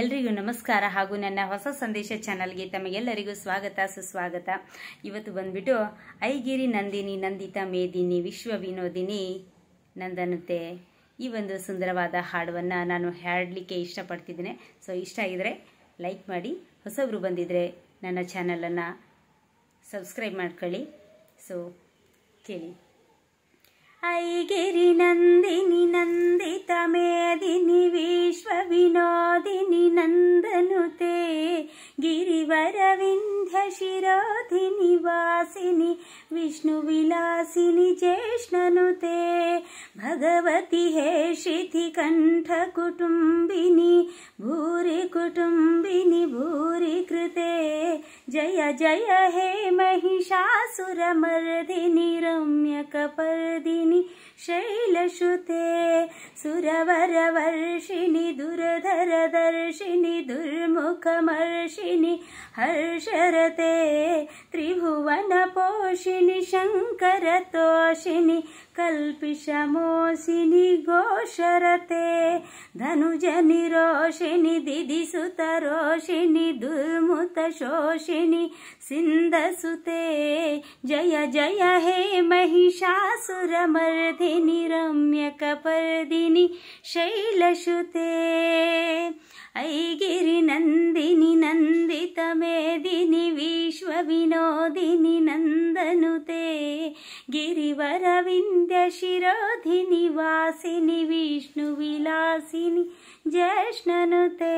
ಎಲ್ರಿಗೂ ನಮಸ್ಕಾರ ಹಾಗೂ ನನ್ನ ಹೊಸ ಸಂದೇಶ ಚಾನಲ್ಗೆ ತಮಗೆಲ್ಲರಿಗೂ ಸ್ವಾಗತ ಸುಸ್ವಾಗತ ಇವತ್ತು ಬಂದ್ಬಿಟ್ಟು ಐಗಿರಿ ನಂದಿನಿ ನಂದಿತಾ ಮೇದಿನಿ ವಿಶ್ವ ವಿನೋದಿನಿ ನಂದನತೆ ಈ ಒಂದು ಸುಂದರವಾದ ಹಾಡುವನ್ನು ನಾನು ಹಾಡಲಿಕ್ಕೆ ಇಷ್ಟಪಡ್ತಿದ್ದೇನೆ ಸೊ ಇಷ್ಟ ಆಗಿದರೆ ಲೈಕ್ ಮಾಡಿ ಹೊಸಬ್ರು ಬಂದಿದ್ದರೆ ನನ್ನ ಚಾನಲನ್ನು ಸಬ್ಸ್ಕ್ರೈಬ್ ಮಾಡ್ಕೊಳ್ಳಿ ಸೊ ಕೇಳಿ ಐಗಿರಿ ನಂದಿನಿ नन्दनुते गिरिवरविन्ध्यशिरोधिनि वासिनि विष्णुविलासिनि चेष्णनुते भगवति हे शिथिकण्ठकुटुम्बिनि भूरि कुटुम्बिनि भूरि कृते जय जय हे महिषासुरमर्दिनि रम्यकपर्दिनि शैलशुते सुरवरवर्षिणि दुर्धर दर्शिणि दुर्मुखमर्षिणि हर्षरते त्रिभुवनपोषिणि शङ्करतोषिनि कल्पिषमोषिनि गोशरते धनुजनिरोषिणि दुर्मुत दुर्मुतशोषिणि सिंधसुते जय जय हे महिषासुरमर्दिनि रम्यकपर्दिनि शैलसुते ऐ दिनि विश्वविनोदिनि नन्दनुते गिरिवरविन्द्यशिरोधिनि वासिनि विष्णुविलासिनि ज्येष्णनुते